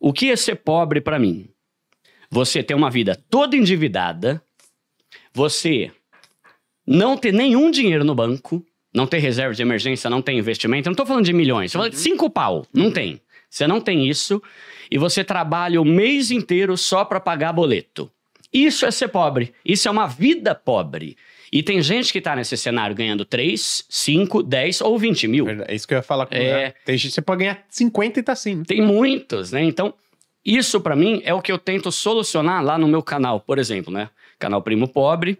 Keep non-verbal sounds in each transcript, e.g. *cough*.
O que é ser pobre para mim? Você ter uma vida toda endividada, você não ter nenhum dinheiro no banco, não ter reserva de emergência, não ter investimento. Eu não estou falando de milhões, uhum. cinco pau, não uhum. tem. Você não tem isso e você trabalha o mês inteiro só para pagar boleto. Isso é ser pobre. Isso é uma vida pobre. E tem gente que tá nesse cenário ganhando 3, 5, 10 ou 20 mil. É isso que eu ia falar com é... Tem gente você pode ganhar 50 e tá assim. Tem muitos, né? Então, isso para mim é o que eu tento solucionar lá no meu canal, por exemplo, né? Canal Primo Pobre.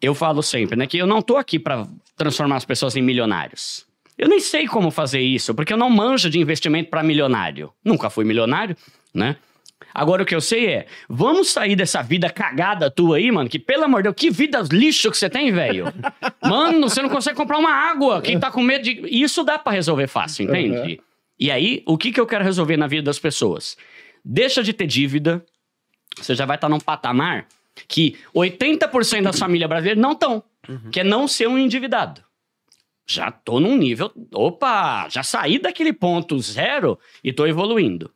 Eu falo sempre, né, que eu não tô aqui para transformar as pessoas em milionários. Eu nem sei como fazer isso, porque eu não manjo de investimento para milionário. Nunca fui milionário, né? Agora o que eu sei é, vamos sair dessa vida cagada tua aí, mano, que pelo amor de Deus, que vida lixo que você tem, velho. *laughs* mano, você não consegue comprar uma água. Quem tá com medo de. Isso dá para resolver fácil, uhum. entende? Uhum. E aí, o que, que eu quero resolver na vida das pessoas? Deixa de ter dívida, você já vai estar tá num patamar que 80% das famílias brasileiras não estão, uhum. que é não ser um endividado. Já tô num nível, opa, já saí daquele ponto zero e tô evoluindo.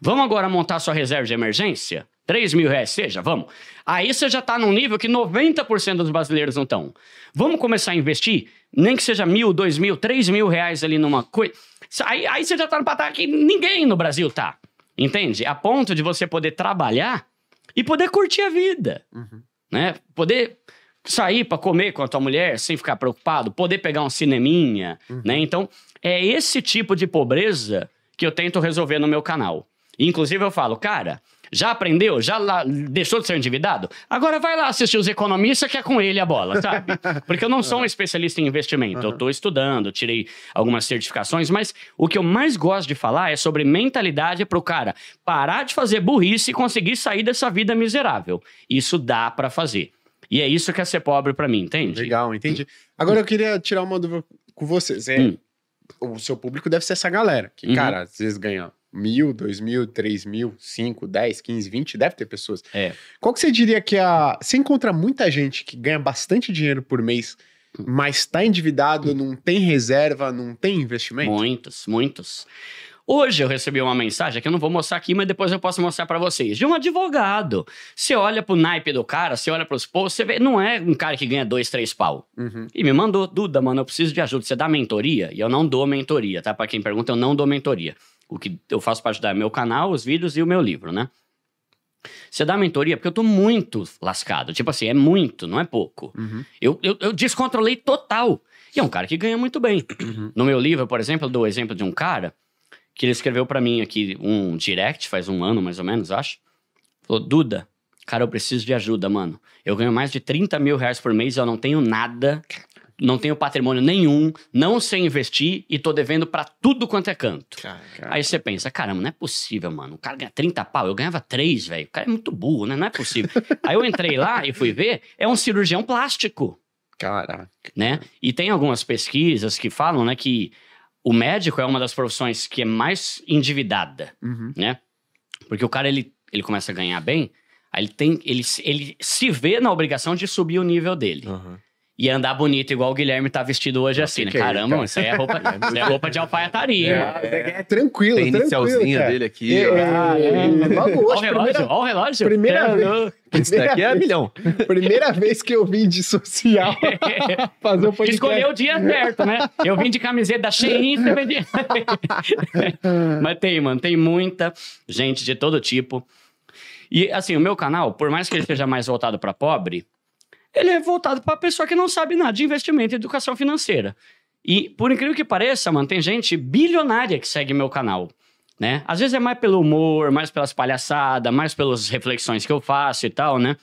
Vamos agora montar sua reserva de emergência? 3 mil reais, seja, vamos. Aí você já está num nível que 90% dos brasileiros não estão. Vamos começar a investir, nem que seja mil, dois mil, três mil reais ali numa coisa. Aí, aí você já está no patamar que ninguém no Brasil tá. Entende? A ponto de você poder trabalhar e poder curtir a vida. Uhum. Né? Poder sair para comer com a tua mulher sem ficar preocupado, poder pegar um cineminha, uhum. né? Então, é esse tipo de pobreza que eu tento resolver no meu canal. Inclusive, eu falo, cara, já aprendeu? Já lá, deixou de ser endividado? Agora vai lá assistir os economistas que é com ele a bola, sabe? *laughs* Porque eu não sou um especialista em investimento. Eu estou estudando, tirei algumas certificações, mas o que eu mais gosto de falar é sobre mentalidade para o cara parar de fazer burrice e conseguir sair dessa vida miserável. Isso dá para fazer. E é isso que é ser pobre para mim, entende? Legal, entendi. Agora eu queria tirar uma dúvida com vocês. É, hum. O seu público deve ser essa galera, que, uhum. cara, às vezes ganha mil, dois mil, três mil, cinco, dez, quinze, vinte, deve ter pessoas. É. Qual que você diria que é a. Você encontra muita gente que ganha bastante dinheiro por mês, hum. mas está endividado, hum. não tem reserva, não tem investimento? Muitos, muitos. Hoje eu recebi uma mensagem que eu não vou mostrar aqui, mas depois eu posso mostrar para vocês. De um advogado. Você olha pro naipe do cara, você olha pros posts, você vê. Não é um cara que ganha dois, três pau. Uhum. E me mandou, Duda, mano, eu preciso de ajuda. Você dá mentoria? E eu não dou mentoria, tá? para quem pergunta, eu não dou mentoria o que eu faço parte ajudar é meu canal, os vídeos e o meu livro, né? Você dá mentoria, porque eu tô muito lascado. Tipo assim, é muito, não é pouco. Uhum. Eu, eu, eu, descontrolei total. E é um cara que ganha muito bem. Uhum. No meu livro, por exemplo, eu dou o exemplo de um cara que ele escreveu para mim aqui um direct, faz um ano mais ou menos, acho. Falou, Duda, cara, eu preciso de ajuda, mano. Eu ganho mais de 30 mil reais por mês e eu não tenho nada não tenho patrimônio nenhum, não sei investir e tô devendo para tudo quanto é canto. Aí você pensa, caramba, não é possível, mano. O cara ganha 30 pau, eu ganhava 3, velho. O cara é muito burro, né? Não é possível. *laughs* Aí eu entrei lá e fui ver, é um cirurgião plástico. Caraca. Né? E tem algumas pesquisas que falam, né, que o médico é uma das profissões que é mais endividada, uhum. né? Porque o cara, ele, ele começa a ganhar bem, aí ele, tem, ele, ele se vê na obrigação de subir o nível dele. Uhum e andar bonito, igual o Guilherme tá vestido hoje assim, né? É Caramba, isso aí é roupa, *laughs* é roupa de alfaiataria. É, é, é, é tranquilo, Tem inicialzinha tranquilo, dele aqui. É, é. Logo hoje, olha o relógio, olha o relógio. Primeira vez. Isso daqui é milhão. *laughs* Primeira vez que eu vim de social *laughs* fazer o um podcast. Escolheu o dia certo, né? Eu vim de camiseta da Shein, de... Mas tem, mano, tem muita gente de todo tipo. E, assim, o meu canal, por mais que ele seja mais voltado para pobre, ele é voltado para a pessoa que não sabe nada de investimento e educação financeira. E, por incrível que pareça, mano, tem gente bilionária que segue meu canal. Né? Às vezes é mais pelo humor, mais pelas palhaçadas, mais pelas reflexões que eu faço e tal, né?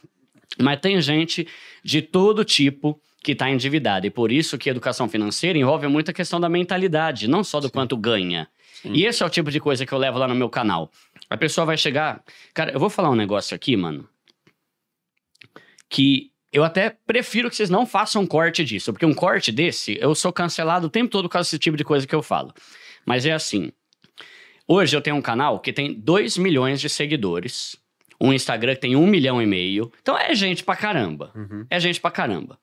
Mas tem gente de todo tipo que está endividada. E por isso que educação financeira envolve muita questão da mentalidade, não só do Sim. quanto ganha. Sim. E esse é o tipo de coisa que eu levo lá no meu canal. A pessoa vai chegar. Cara, eu vou falar um negócio aqui, mano. Que eu até prefiro que vocês não façam um corte disso, porque um corte desse, eu sou cancelado o tempo todo causa esse tipo de coisa que eu falo. Mas é assim. Hoje eu tenho um canal que tem 2 milhões de seguidores, um Instagram que tem 1 um milhão e meio. Então é gente pra caramba. Uhum. É gente pra caramba.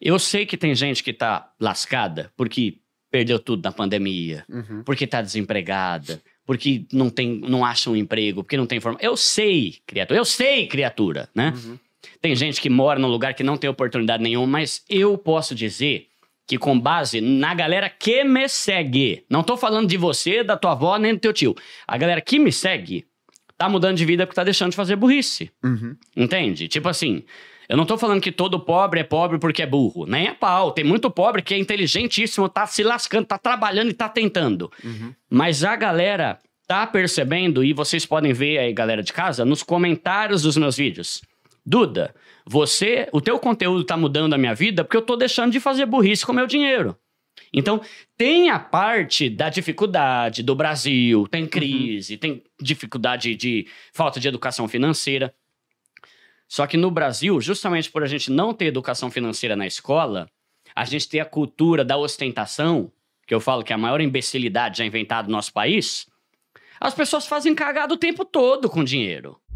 Eu sei que tem gente que tá lascada porque perdeu tudo na pandemia, uhum. porque tá desempregada, porque não tem, não acha um emprego, porque não tem forma. Eu sei, criatura, eu sei, criatura, né? Uhum. Tem gente que mora num lugar que não tem oportunidade nenhuma, mas eu posso dizer que com base na galera que me segue, não tô falando de você, da tua avó, nem do teu tio. A galera que me segue tá mudando de vida porque tá deixando de fazer burrice. Uhum. Entende? Tipo assim, eu não tô falando que todo pobre é pobre porque é burro. Nem é pau. Tem muito pobre que é inteligentíssimo, tá se lascando, tá trabalhando e tá tentando. Uhum. Mas a galera tá percebendo, e vocês podem ver aí, galera de casa, nos comentários dos meus vídeos. Duda, você, o teu conteúdo está mudando a minha vida porque eu estou deixando de fazer burrice com meu dinheiro. Então, tem a parte da dificuldade do Brasil, tem uhum. crise, uhum. tem dificuldade de falta de educação financeira. Só que no Brasil, justamente por a gente não ter educação financeira na escola, a gente tem a cultura da ostentação, que eu falo que é a maior imbecilidade já inventada no nosso país. As pessoas fazem cagada o tempo todo com dinheiro.